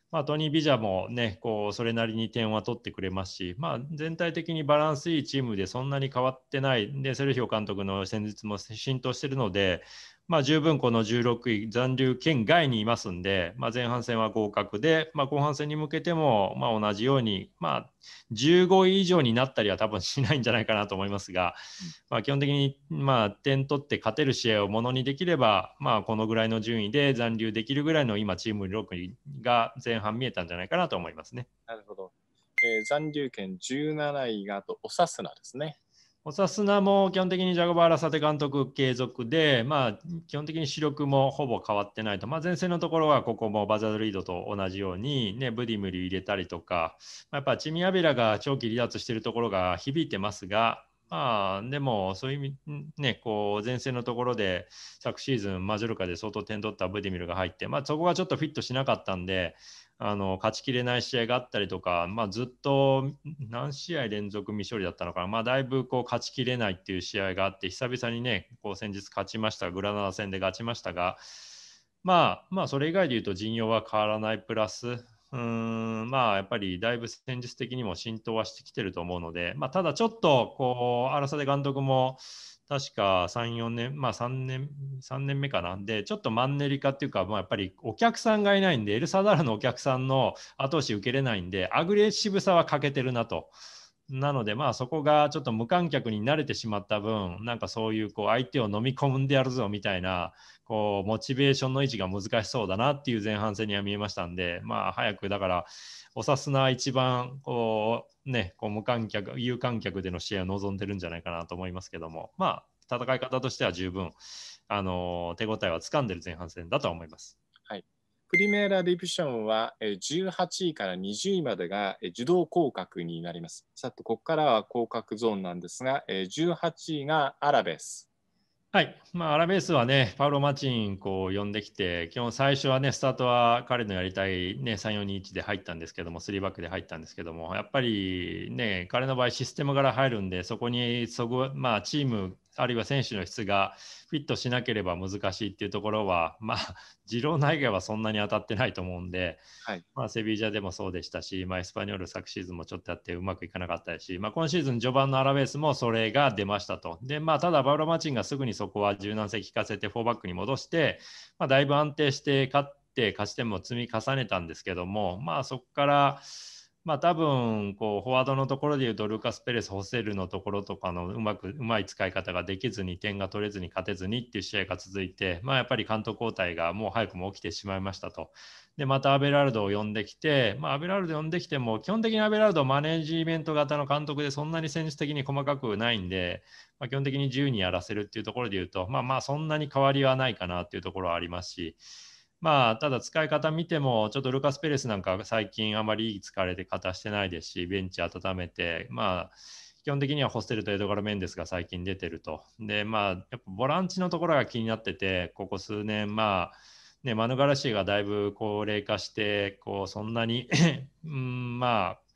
B: まあ、トニー・ビジャもね、こうそれなりに点は取ってくれますし、まあ、全体的にバランスいいチームでそんなに変わってない、でセルヒオ監督の戦術も浸透しているので、まあ、十分この16位残留圏外にいますんで、まあ、前半戦は合格で、まあ、後半戦に向けてもまあ同じように、まあ、15位以上になったりは多分しないんじゃないかなと思いますが、まあ、基本的にまあ点取って勝てる試合をものにできれば、まあ、このぐらいの順位で残留できるぐらいの今チーム6位が前半見えたん
A: じゃないかなと思いますね。なるほど、え残留圏17位があとオサスナですね。
B: おさすなも基本的にジャグバーラサテ監督継続で、まあ、基本的に主力もほぼ変わってないと、まあ、前線のところはここもバザードリードと同じように、ね、ブディムリ入れたりとか、まあ、やっぱチミアベラが長期離脱しているところが響いてますが、まあ、でもそういう意味、ね、こう前線のところで昨シーズンマジョルカで相当点取ったブディミルが入って、まあ、そこがちょっとフィットしなかったんで、あの勝ちきれない試合があったりとか、まあ、ずっと何試合連続未勝利だったのかな、まあ、だいぶこう勝ちきれないっていう試合があって久々にねこう先日勝ちましたグラナダ戦で勝ちましたが、まあ、まあそれ以外で言うと陣容は変わらないプラスうんまあやっぱりだいぶ戦術的にも浸透はしてきてると思うので、まあ、ただちょっとこう荒瀬で監督も確か3、4年、まあ3年、3年目かなんで、ちょっとマンネリ化っていうか、まあ、やっぱりお客さんがいないんで、エルサダルのお客さんの後押し受けれないんで、アグレッシブさは欠けてるなと。なので、まあ、そこがちょっと無観客に慣れてしまった分、なんかそういうこう相手を飲み込んでやるぞみたいなこうモチベーションの維持が難しそうだなっていう前半戦には見えましたんで、まあ、早くだから、おさすな一番こう、ね、こう無観客、有観客での試合を望んでるんじゃないかなと思いますけども、まあ、戦い方としては十分、あの手
A: 応えはつかんでる前半戦だと思います。プリメーラディビションは18位から20位までが受動降格になります。さて、ここからは降格ゾーンなんですが、18位がアラベス。
B: はい、まあ、アラベスはね、パウロ・マチンこう呼んできて、基本最初はね、スタートは彼のやりたい、ね、3、4、2、1で入ったんですけども、3バックで入ったんですけども、やっぱりね、彼の場合、システムから入るんで、そこにそこ、まあ、チームあるいは選手の質がフィットしなければ難しいっていうところは、まあ、次郎内外はそんなに当たってないと思うんで、はい、まあ、セビージャでもそうでしたし、まあ、エスパニョル昨シーズンもちょっとやってうまくいかなかったし、まあ、今シーズン序盤のアラベースもそれが出ましたと。で、まあ、ただ、バウロ・マチンがすぐにそこは柔軟性効かせて、フォーバックに戻して、まあ、だいぶ安定して勝って、勝ち点も積み重ねたんですけども、まあ、そこから、まあ、多分こうフォワードのところでいうとルカス・ペレス・ホセルのところとかのうまくうまい使い方ができずに点が取れずに勝てずにっていう試合が続いて、まあ、やっぱり監督交代がもう早くも起きてしまいましたと。でまたアベラルドを呼んできて、まあ、アベラルド呼んできても基本的にアベラルドマネジメント型の監督でそんなに戦術的に細かくないんで、まあ、基本的に自由にやらせるっていうところでいうと、まあ、まあそんなに変わりはないかなっていうところはありますし。まあ、ただ使い方見ても、ちょっとルカス・ペレスなんか最近あまりいい疲れて方してないですし、ベンチ温めて、まあ、基本的にはホステルとエドガル・メンデスが最近出てると。で、まあ、やっぱボランチのところが気になってて、ここ数年、まあ、ね、マヌガラシーがだいぶ高齢化して、こうそんなに うん、まあ、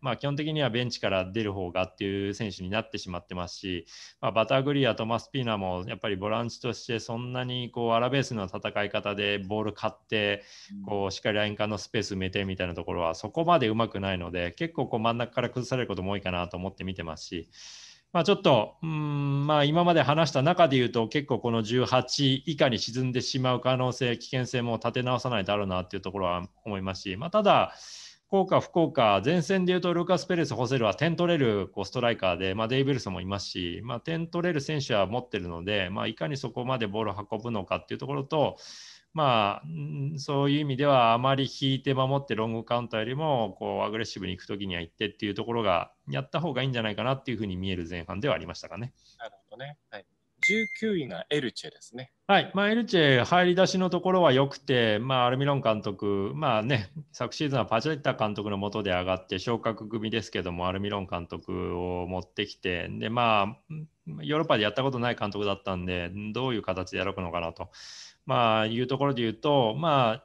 B: まあ、基本的にはベンチから出る方がっていう選手になってしまってますし、まあ、バタグリア、トマスピーナもやっぱりボランチとしてそんなにこうアラベースの戦い方でボール買ってこうしっかりライン間のスペース埋めてみたいなところはそこまでうまくないので結構こう真ん中から崩されることも多いかなと思って見てますし。まあ、ちょっと、うんまあ、今まで話した中で言うと、結構この18以下に沈んでしまう可能性、危険性も立て直さないとあるなというところは思いますし、まあ、ただ、幸か不幸か、前線でいうとルーカス・ペレス・ホセルは点取れるこうストライカーで、まあ、デイビルソンもいますし、まあ、点取れる選手は持ってるので、まあ、いかにそこまでボールを運ぶのかっていうところと、まあ、そういう意味ではあまり引いて守ってロングカウンターよりもこうアグレッシブに行くときには行ってっていうところがやった方がいいんじゃないかなっていうふうに見える前半ではありましたかね。
A: なるほどね、はい19位がエルチェですね。
B: はいまあ、エルチェ、入り出しのところは良くて、まあ、アルミロン監督、まあね、昨シーズンはパチェッタ監督のもとで上がって昇格組ですけども、アルミロン監督を持ってきて、でまあ、ヨーロッパでやったことない監督だったんで、どういう形で歩くのかなと、まあ、いうところで言うと、まあ、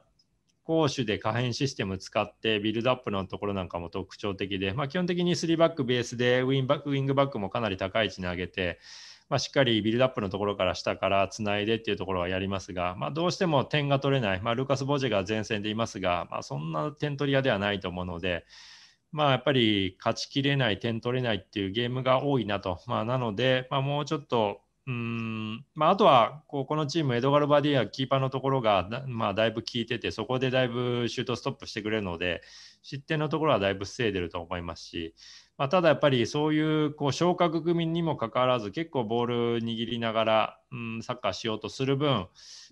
B: 攻守で可変システム使ってビルドアップのところなんかも特徴的で、まあ、基本的に3バックベースでウィングバックもかなり高い位置に上げて、まあ、しっかりビルドアップのところから下からつないでっていうところはやりますが、まあ、どうしても点が取れない、まあ、ルーカス・ボジェが前線でいますが、まあ、そんな点取り屋ではないと思うので、まあ、やっぱり勝ちきれない、点取れないっていうゲームが多いなと、まあ、なので、まあ、もうちょっとうんまあ、あとはこうこのチームエドガル・バディアキーパーのところがだ,、まあ、だいぶ効いててそこでだいぶシュートストップしてくれるので失点のところはだいぶ防いでると思いますし、まあ、ただやっぱりそういうこう昇格組にもかかわらず結構ボール握りながら、うん、サッカーしようとする分、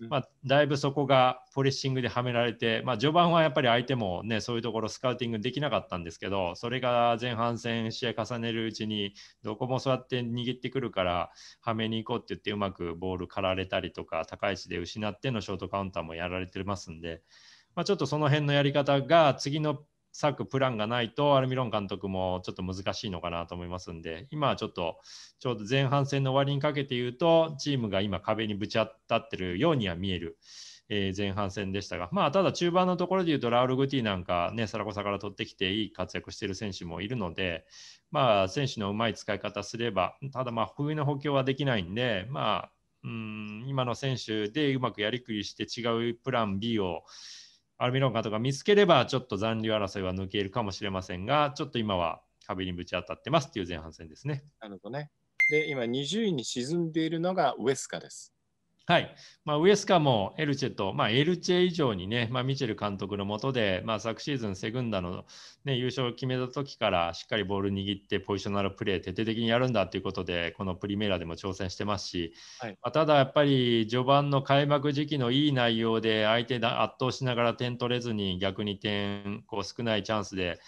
B: まあ、だいぶそこがポレッシングではめられて、まあ、序盤はやっぱり相手も、ね、そういうところスカウティングできなかったんですけどそれが前半戦試合重ねるうちにどこもそうやって握ってくるからはめに行こうって言ってうまくボールかられたりとか高い位置で失ってのショートカウンターもやられてますんで。まあ、ちょっとその辺のやり方が次の割プランがないとアルミロン監督もちょっと難しいのかなと思いますんで今はちょっとちょうど前半戦の終わりにかけて言うとチームが今壁にぶち当たってるようには見える。えー、前半戦でしたが、まあ、ただ中盤のところで言うとラウル・グティなんか、ね、サラコサから取ってきていい活躍してる選手もいるので、まあ、選手のうまい使い方すればただまあ冬の補強はできないんで、まあ、うん今の選手でうまくやりくりして違うプラン B をアルミロンカとか見つければ、ちょっと残留争いは抜けるかもしれませんが、ちょっと今は壁にぶち当たってますっていう前半戦ですね。なるほ
A: どね。で、今20位に沈んでいるのがウエスカです。はい、まあ、ウエス
B: カもエルチェと、まあ、エルチェ以上にね、まあ、ミチェル監督のもとで、まあ、昨シーズンセグンダの、ね、優勝を決めた時からしっかりボール握ってポジショナルプレー徹底的にやるんだということでこのプリメラでも挑戦してますし、はい、まあ、ただやっぱり序盤の開幕時期のいい内容で相手が圧倒しながら点取れずに逆に点こう少ないチャンスで。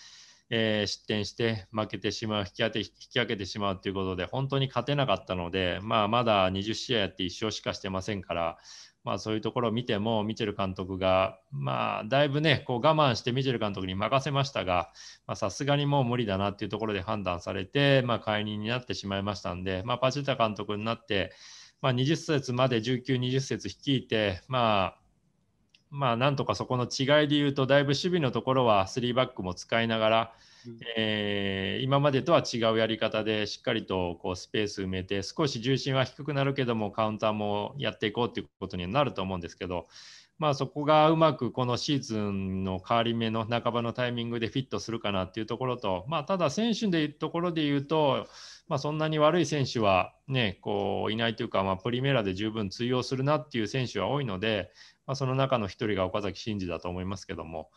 B: えー、失点して負けてしまう引き当て引き分けてしまうということで本当に勝てなかったので、まあ、まだ20試合やって1勝しかしてませんから、まあ、そういうところを見てもミチェル監督が、まあ、だいぶねこう我慢してミチェル監督に任せましたがさすがにもう無理だなっていうところで判断されて、まあ、解任になってしまいましたんで、まあ、パチェタ監督になって、まあ、20節まで19、20節率いて、まあまあ、なんとかそこの違いで言うと、だいぶ守備のところは3バックも使いながら、えー、今までとは違うやり方で、しっかりとこうスペース埋めて、少し重心は低くなるけども、カウンターもやっていこうということになると思うんですけど、まあ、そこがうまくこのシーズンの変わり目の半ばのタイミングでフィットするかなっていうところと、まあ、ただ選手でいうところで言うと、まあ、そんなに悪い選手は、ね、こういないというか、まあ、プリメラで十分通用するなっていう選手は多いので、まあ、その中の1人が岡崎慎司だと思いますけども、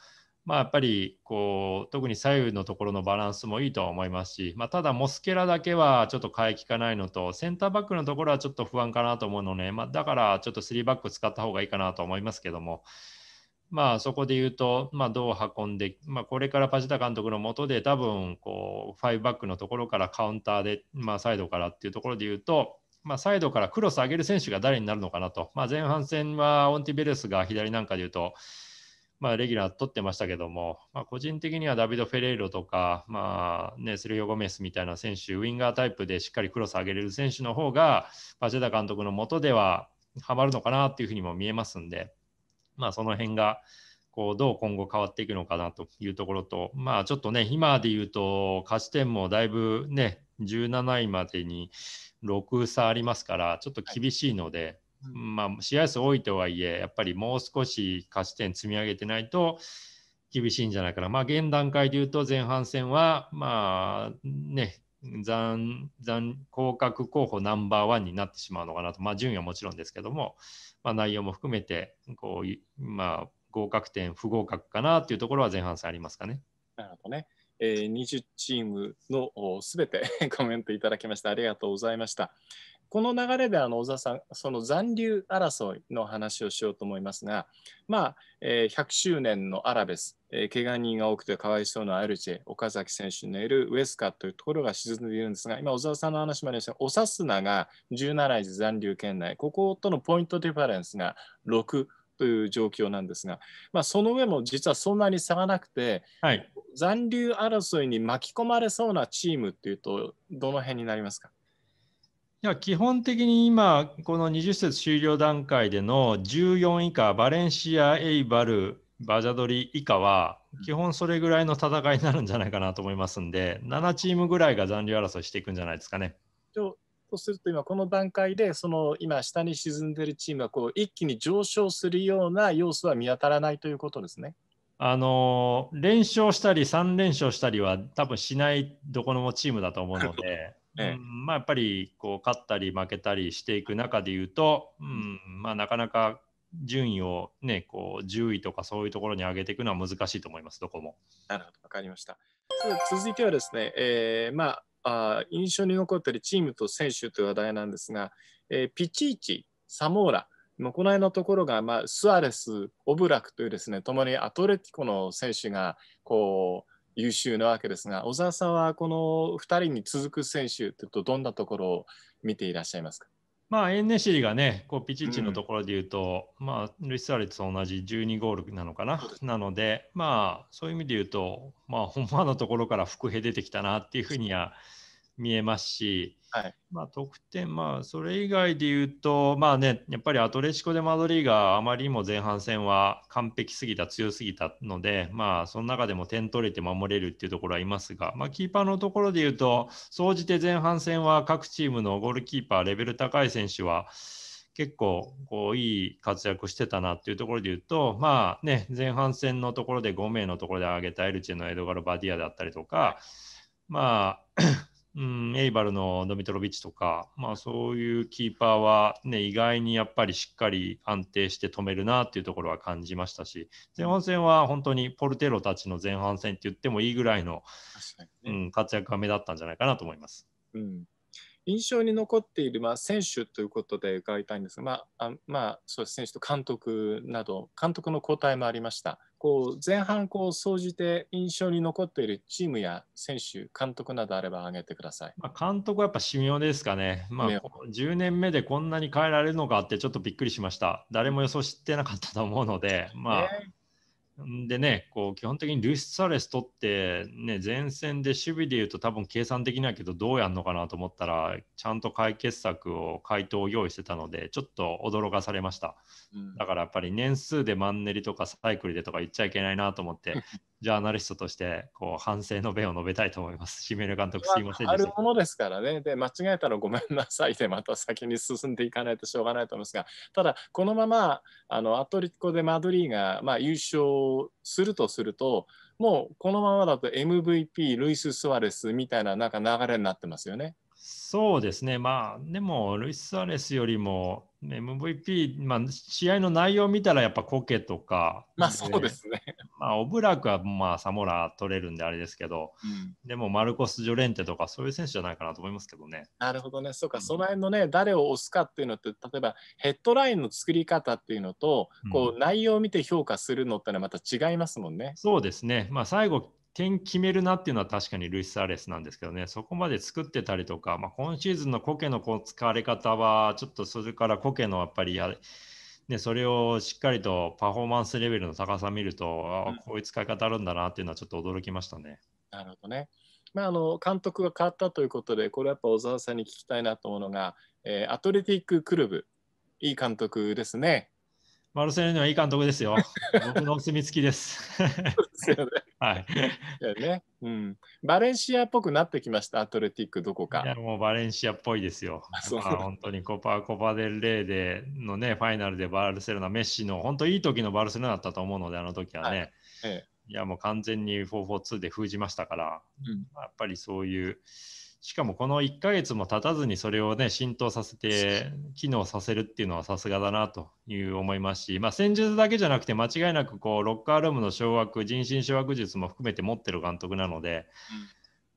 B: まあ、やっぱりこう特に左右のところのバランスもいいとは思いますし、まあ、ただ、モスケラだけはちょっと変えきかないのと、センターバックのところはちょっと不安かなと思うので、ね、まあ、だからちょっと3バック使った方がいいかなと思いますけども、まあ、そこで言うと、まあ、どう運んで、まあ、これからパジタ監督のもとで、多分こう5バックのところからカウンターで、まあ、サイドからっていうところで言うと、まあ、サイドからクロス上げる選手が誰になるのかなと、まあ、前半戦はオンティベレスが左なんかで言うと、まあ、レギュラー取ってましたけども、まあ、個人的にはダビド・フェレイロとか、まあね、セルヒオ・ゴメスみたいな選手、ウィンガータイプでしっかりクロス上げれる選手の方が、パチェタ監督のもとでははまるのかなっていうふうにも見えますんで、まあ、その辺がこうどう今後変わっていくのかなというところと、まあ、ちょっとね、今で言うと、勝ち点もだいぶね、17位までに6差ありますから、ちょっと厳しいので。はいまあ、試合数多いとはいえ、やっぱりもう少し勝ち点積み上げてないと厳しいんじゃないかな。まあ、現段階で言うと前半戦は、まあね、残、残、降格候補ナンバーワンになってしまうのかなと。まあ、順位はもちろんですけども、まあ、内容も含めて、こう、まあ、合格点、不合格かなというところは前半戦ありますかね。
A: なるほどね。えー、20チームのすべて コメントいただきました。ありがとうございました。この流れであの小沢さんその残留争いの話をしようと思いますが、まあえー、100周年のアラベス、えー、怪我人が多くてかわいそうなアルチェ岡崎選手のいるウエスカというところが沈んでいるんですが今小沢さんの話もありましたがオサスナが17位で残留圏内こことのポイントディファレンスが6。という状況なんですが、まあ、その上も実はそんなに差がなくて、はい、残留争いに巻き込まれそうなチームっていうとどの辺になりますか
B: いや基本的に今、この20節終了段階での14以下、バレンシア、エイバル、バジャドリ以下は、基本それぐらいの戦いになるんじゃないかなと思いますんで、7チームぐらいが残留争いしていくんじゃないですかね。
A: そうすると今この段階でその今下に沈んでるチームはこう一気に上昇するような要素は見当たらないということですね。
B: あの連勝したり3連勝したりは多分しないどこのチームだと思うのでね、うんまあ、やっぱりこう勝ったり負けたりしていく中でいうと、うんまあ、なかなか順位を、ね、こう10位とかそういうところに上げていくのは難しいと思います、どこも。なる
A: ほど、分かりました。続いてはですね、えーまあ、あ印象に残っているチームと選手という話題なんですが、えー、ピチーチ、サモーラ、この辺のところが、まあ、スアレス、オブラクというですね、共にアトレティコの選手がこう優秀なわけですが小澤さんはこの2人に続く選手というとどんなところを見ていらっしゃいますか
B: まあ、エンネシリがね、こうピチッチのところで言うと、うん、まあ、ルイス・アレツと同じ12ゴールなのかな、なので、まあ、そういう意味で言うと、まあ、ほんまのところから伏兵出てきたなっていうふうには見えますし、はい、まあ、得点、まあ、それ以外で言うと、まあね、やっぱりアトレシコ・でマドリーがあまりにも前半戦は完璧すぎた、強すぎたので、まあ、その中でも点取れて守れるっていうところはいますが、まあ、キーパーのところで言うと、総じて前半戦は各チームのゴールキーパー、レベル高い選手は、結構こういい活躍してたなっていうところで言うと、まあね、前半戦のところで5名のところで挙げたエルチェのエドガル・バディアだったりとか、まあうん、エイバルのドミトロビッチとか、まあ、そういうキーパーは、ね、意外にやっぱりしっかり安定して止めるなっていうところは感じましたし前半戦は本当にポルテロたちの前半戦って言ってもいいぐらいの、ね、うん、活躍が目立ったんじゃないかなと思います。
A: うん印象に残っている、まあ、選手ということで伺いたいんですが、まあまあ、そう選手と監督など監督の交代もありました。こう前半こう総じて印象に残っているチームや選手、監督などあれば挙げてください。まあ、監督はやっぱ神妙
B: ですかね。まあ、10年目でこんなに変えられるのかってちょっとびっくりしました。誰も予想してなかったと思うので、まあ、でね、こう基本的にルイス・サレス取って、ね、前線で守備でいうと多分計算できないけどどうやるのかなと思ったらちゃんと解決策を回答を用意してたのでちょっと驚かされました、うん、だからやっぱり年数でマンネリとかサイクルでとか言っちゃいけないなと思ってジャーナリストとしてこう反省の弁を述べたいと思います。シメル監督、すいませんあるも
A: のですからね。で、間違えたらごめんなさいで、また先に進んでいかないとしょうがないと思いますが、ただ、このままあのアトリコ・でマドリーが、まあ、優勝するとすると、もうこのままだと MVP、ルイス・スアレスみたいななんか流れになってますよね。そ
B: うですね、まあ、でも、ルイス・スアレスよりも、MVP、まあ、試合の内容を見たらやっぱコケとか、まあそうですね。まあ、オブラクはまあサモラ
A: 取れるんであれですけど、うん、でもマルコス・ジョレンテとかそういう選手じゃないかなと思いますけどね。なるほどね、そうか、うん、その辺のね、誰を押すかっていうのって、例えばヘッドラインの作り方っていうのと、こう内容を見て評価するのってのはまた違いますもんね。そうですね、まあ、最後、
B: 点決めるなっていうのは確かにルイス・アレスなんですけどね、そこまで作ってたりとか、まあ、今シーズンのコケのこう使われ方は、ちょっとそれからコケのやっぱりや、ね、それをしっかりとパフォーマンスレベルの高さ見ると、うん、あこういう使い方あるんだなっていうのはちょっと驚きましたね。
A: なるほどね。まあ、あの監督が変わったということで、これやっぱ小沢さんに聞きたいなと思うのが、えー、アトレティッククルブ、いい監督ですね。マルセルにはいい監督ですよ。僕のお墨付きです。ですよね。はい。だよね。うん。バレンシアっぽくなってきました、アトレティック、どこか。いや、もうバレンシアっ
B: ぽいですよ。そう本当にコパ、コパデレーでのね、ファイナルでバルセロナ、メッシの、本当いい時のバルセロナだったと思うので、あの時はね。はい、ええ、いや、もう完全に442で封じましたから、うん、やっぱりそういう。しかもこの1ヶ月も経たずにそれをね浸透させて機能させるっていうのはさすがだなという思いますし、まあ、戦術だけじゃなくて間違いなくこうロッカールームの掌握人心掌握術も含めて持ってる監督なので、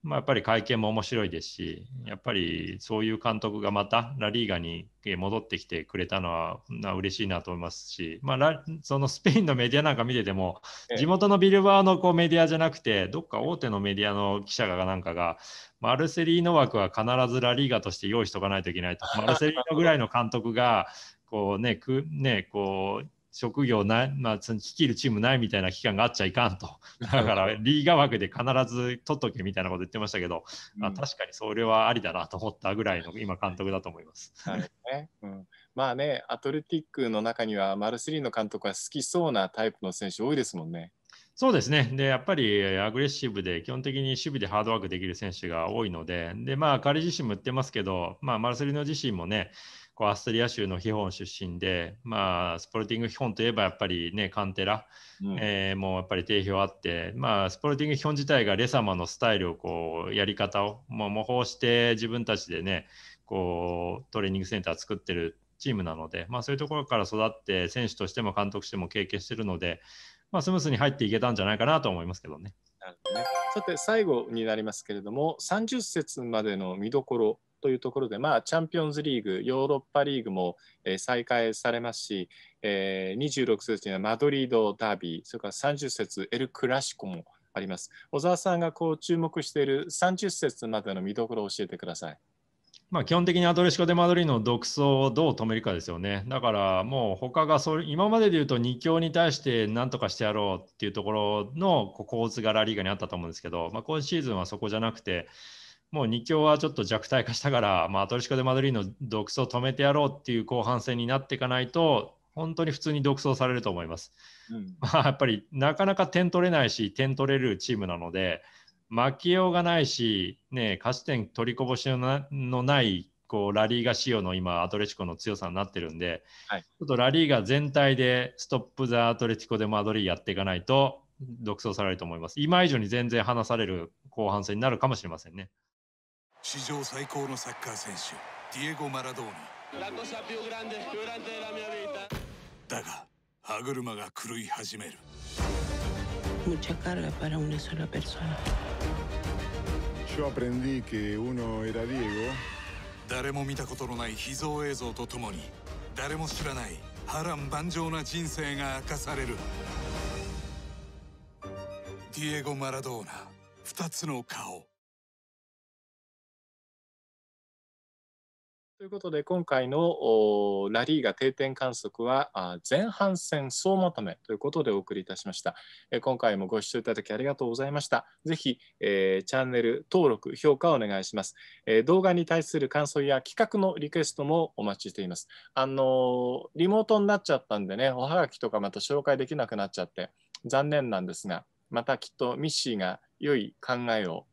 B: まあ、やっぱり会見も面白いですし、やっぱりそういう監督がまたラリーガに戻ってきてくれたのはな嬉しいなと思いますし、まあ、そのスペインのメディアなんか見てても、地元のビルバーのこうメディアじゃなくて、どっか大手のメディアの記者がなんかが、マルセリーノ枠は必ずラリーガとして用意しとかないといけないと、マルセリーノぐらいの監督がこうね、くねこう職業ない、まあ、その率いるチームないみたいな期間があっちゃいかんと。だからリーガ枠で必ず取っとけみたいなこと言ってましたけど、まあ、確かにそれはありだなと思ったぐらいの今監督だと思います。
A: はいねうん、まあね、アトレティックの中にはマルセリーノ監督は好きそうなタイプの選手多いですもんね。
B: そうですね。で、やっぱりアグレッシブで、基本的に守備でハードワークできる選手が多いので、で、まあ、彼自身も言ってますけど、まあ、マルセリノ自身もね、こうアストリア州の基本出身で、まあ、スポルティング基本といえばやっぱりね、カンテラ、うん、えー、もうやっぱり定評あって、まあ、スポルティング基本自体がレサマのスタイルをこう、やり方をもう模倣して自分たちでね、こう、トレーニングセンター作ってるチームなので、まあ、そういうところから育って選手としても監督しても経験してるので、まあ、スムースに入っていけたんじゃないかなと思いますけどね。
A: なるほどねさて最後になりますけれども30節までの見どころというところで、まあ、チャンピオンズリーグヨーロッパリーグも、えー、再開されますし、えー、26節にはマドリードダービーそれから30節エル・クラシコもあります。小沢さんがこう注目している30節までの見どころを教えてください。
B: まあ、基本的にアトレシコ・デ・マドリーの独走をどう止めるかですよね。だからもう他がそれ今までで言うと2強に対して何とかしてやろうっていうところの構図がラリーガにあったと思うんですけど、まあ、今シーズンはそこじゃなくてもう2強はちょっと弱体化したから、まあ、アトレシコ・デ・マドリーの独走を止めてやろうっていう後半戦になっていかないと本当に普通に独走されると思います。うん、まあ、やっぱりなかなか点取れないし点取れるチームなので。負けようがないし、ね、勝ち点取りこぼしのなのないこうラリーガ仕様の今アトレチコの強さになってるんで、はい、ちょっとラリーガ全体でストップ・ザ・アトレチコでマドリーやっていかないと独走されると思います今以上に全然離される後半戦になるかもしれませんね
A: 史上最高のサッカー選手ディエゴ・マラドーニだが
B: 歯車が狂い始める。Mucha carga para una sola persona.
A: Yo aprendí que uno era Diego.
B: 誰も見たことのない秘
A: 蔵映像とともに誰も知らない
B: 波乱万丈な人生が明かされるディエゴ・マラドーナ2つの顔
A: ということで今回のラリーが定点観測は前半戦総まとめということでお送りいたしました今回もご視聴いただきありがとうございましたぜひ、えー、チャンネル登録評価をお願いします、えー、動画に対する感想や企画のリクエストもお待ちしていますあのリモートになっちゃったんでねおはがきとかまた紹介できなくなっちゃって残念なんですがまたきっとミッシーが良い考えを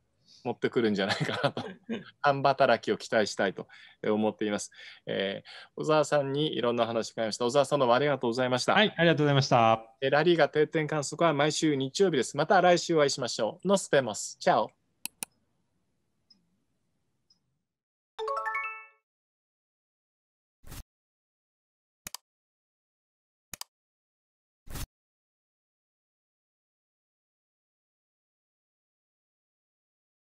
A: 持ってくるんじゃないかなと、半働きを期待したいと思っています。えー、小沢さんにいろんな話を伺いました。小沢さんどうもありがとうございました。はい、
B: ありがとうございました。
A: ラリーが定点観測は毎週日曜日です。また来週お会いしましょう。ノスペモス。チャオ。